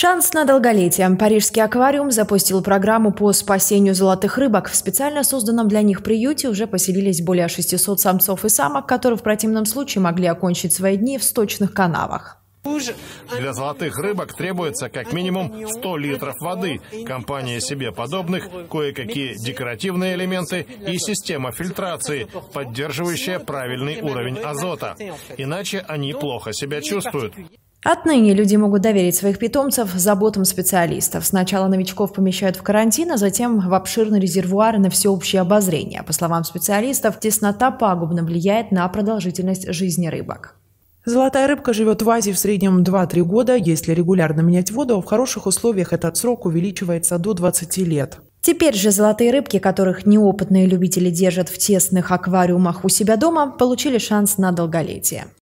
Шанс на долголетие. Парижский аквариум запустил программу по спасению золотых рыбок. В специально созданном для них приюте уже поселились более 600 самцов и самок, которые в противном случае могли окончить свои дни в сточных канавах. Для золотых рыбок требуется как минимум 100 литров воды, компания себе подобных, кое-какие декоративные элементы и система фильтрации, поддерживающая правильный уровень азота. Иначе они плохо себя чувствуют. Отныне люди могут доверить своих питомцев заботам специалистов. Сначала новичков помещают в карантин, а затем в обширный резервуар на всеобщее обозрение. По словам специалистов, теснота пагубно влияет на продолжительность жизни рыбок. Золотая рыбка живет в Азии в среднем 2-3 года. Если регулярно менять воду, в хороших условиях этот срок увеличивается до 20 лет. Теперь же золотые рыбки, которых неопытные любители держат в тесных аквариумах у себя дома, получили шанс на долголетие.